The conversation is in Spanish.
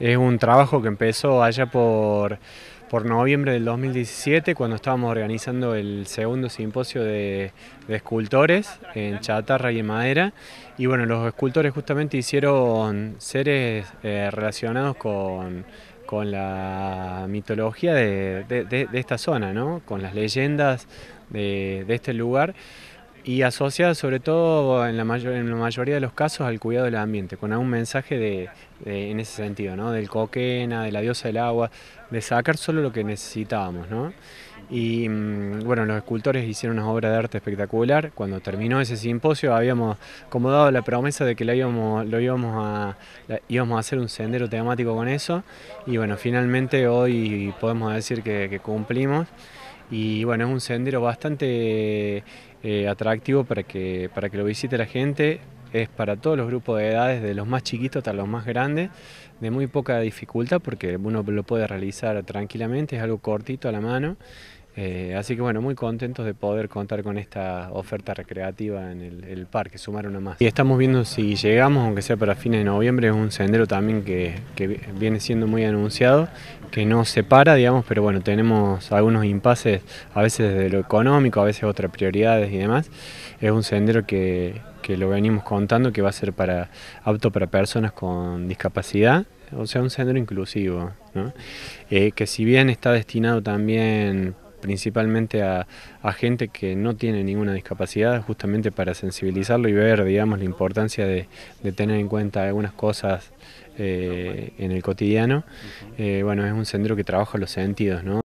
Es un trabajo que empezó allá por, noviembre del 2017, cuando estábamos organizando el segundo simposio de, escultores en chatarra y madera. Y bueno, los escultores justamente hicieron seres eh, relacionados con, la mitología de, esta zona, con las leyendas de, de este lugar y asociada sobre todo en la, en la mayoría de los casos al cuidado del ambiente, con un mensaje de, en ese sentido, ¿no? del coquena, de la diosa del agua, de sacar solo lo que necesitábamos. ¿no? Y mm, bueno, los escultores hicieron una obra de arte espectacular. Cuando terminó ese simposio habíamos como dado la promesa de que íbamos, lo íbamos a, íbamos a hacer un sendero temático con eso. Y bueno, finalmente hoy podemos decir que cumplimos y bueno, es un sendero bastante eh, atractivo para que, para que lo visite la gente. Es para todos los grupos de edades, de los más chiquitos hasta los más grandes, de muy poca dificultad porque uno lo puede realizar tranquilamente, es algo cortito a la mano eh, así que bueno, muy contentos de poder contar con esta oferta recreativa en el, parque, sumar una más. Y estamos viendo si llegamos, aunque sea para fines de noviembre, es un sendero también que, viene siendo muy anunciado, que no se para, digamos, pero bueno, tenemos algunos impases, a veces de lo económico, a veces otras prioridades y demás. Es un sendero que, lo venimos contando que va a ser para apto para personas con discapacidad o sea, un sendero inclusivo, eh, que si bien está destinado también principalmente a, gente que no tiene ninguna discapacidad, justamente para sensibilizarlo y ver, digamos, la importancia de, tener en cuenta algunas cosas eh, en el cotidiano. Eh, bueno, es un centro que trabaja los sentidos, ¿no?